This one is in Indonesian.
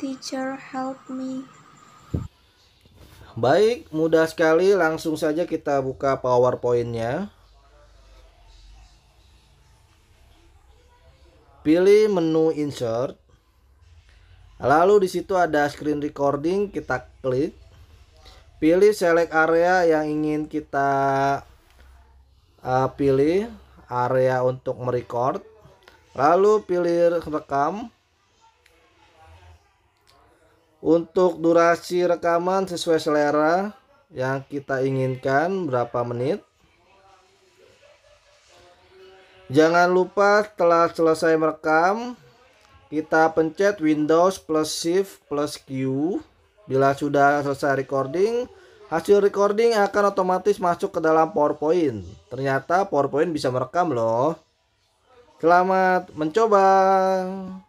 Teacher, help me. Baik, mudah sekali. Langsung saja kita buka PowerPoint-nya. Pilih menu Insert. Lalu di situ ada screen recording, kita klik. Pilih select area yang ingin kita uh, pilih, area untuk merecord. Lalu pilih rekam. Untuk durasi rekaman sesuai selera yang kita inginkan berapa menit. Jangan lupa setelah selesai merekam, kita pencet Windows plus Shift plus Q. Bila sudah selesai recording, hasil recording akan otomatis masuk ke dalam PowerPoint. Ternyata PowerPoint bisa merekam loh. Selamat mencoba.